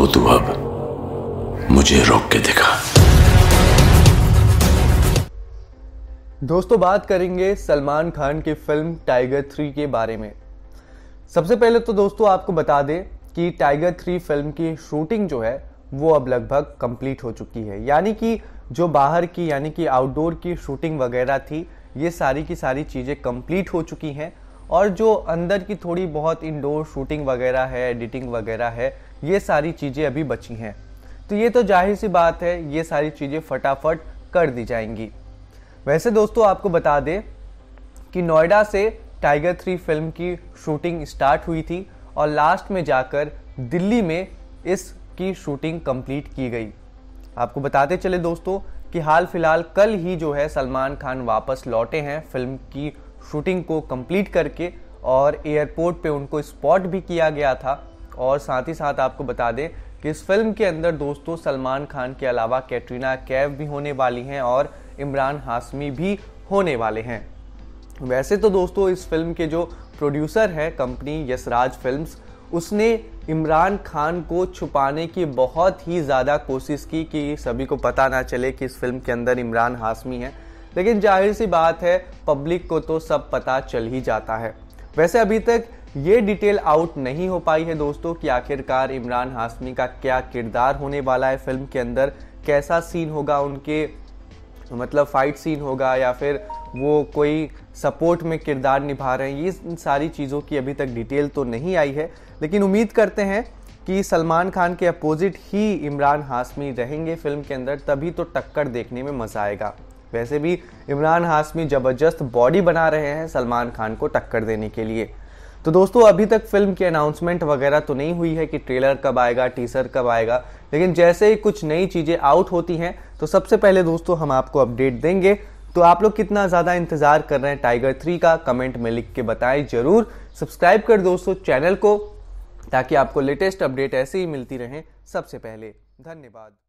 तो तू अब मुझे रोक के दिखा दोस्तों बात करेंगे सलमान खान की फिल्म टाइगर थ्री के बारे में सबसे पहले तो दोस्तों आपको बता दें कि टाइगर थ्री फिल्म की शूटिंग जो है वो अब लगभग कंप्लीट हो चुकी है यानी कि जो बाहर की यानी कि आउटडोर की शूटिंग वगैरह थी ये सारी की सारी चीज़ें कंप्लीट हो चुकी हैं और जो अंदर की थोड़ी बहुत इनडोर शूटिंग वगैरह है एडिटिंग वगैरह है ये सारी चीज़ें अभी बची हैं तो ये तो जाहिर सी बात है ये सारी चीज़ें फटाफट कर दी जाएंगी वैसे दोस्तों आपको बता दें कि नोएडा से टाइगर थ्री फिल्म की शूटिंग स्टार्ट हुई थी और लास्ट में जाकर दिल्ली में इसकी शूटिंग कंप्लीट की गई आपको बताते चले दोस्तों कि हाल फिलहाल कल ही जो है सलमान खान वापस लौटे हैं फिल्म की शूटिंग को कंप्लीट करके और एयरपोर्ट पे उनको स्पॉट भी किया गया था और साथ ही साथ आपको बता दें कि इस फिल्म के अंदर दोस्तों सलमान खान के अलावा कैटरीना कैफ भी होने वाली हैं और इमरान हाशमी भी होने वाले हैं वैसे तो दोस्तों इस फिल्म के जो प्रोड्यूसर है कंपनी यसराज फिल्म्स उसने इमरान खान को छुपाने की बहुत ही ज़्यादा कोशिश की कि सभी को पता ना चले कि इस फिल्म के अंदर इमरान हाशमी हैं लेकिन जाहिर सी बात है पब्लिक को तो सब पता चल ही जाता है वैसे अभी तक ये डिटेल आउट नहीं हो पाई है दोस्तों कि आखिरकार इमरान हाशमी का क्या किरदार होने वाला है फिल्म के अंदर कैसा सीन होगा उनके मतलब फाइट सीन होगा या फिर वो कोई सपोर्ट में किरदार निभा रहे हैं ये इन सारी चीज़ों की अभी तक डिटेल तो नहीं आई है लेकिन उम्मीद करते हैं कि सलमान खान के अपोजिट ही इमरान हाशमी रहेंगे फिल्म के अंदर तभी तो टक्कर देखने में मज़ा आएगा वैसे भी इमरान हाशमी ज़बरदस्त बॉडी बना रहे हैं सलमान खान को टक्कर देने के लिए तो दोस्तों अभी तक फिल्म की अनाउंसमेंट वगैरह तो नहीं हुई है कि ट्रेलर कब आएगा टीसर कब आएगा लेकिन जैसे ही कुछ नई चीज़ें आउट होती हैं तो सबसे पहले दोस्तों हम आपको अपडेट देंगे तो आप लोग कितना ज़्यादा इंतज़ार कर रहे हैं टाइगर थ्री का कमेंट में लिख के बताएं जरूर सब्सक्राइब कर दोस्तों चैनल को ताकि आपको लेटेस्ट अपडेट ऐसे ही मिलती रहे सबसे पहले धन्यवाद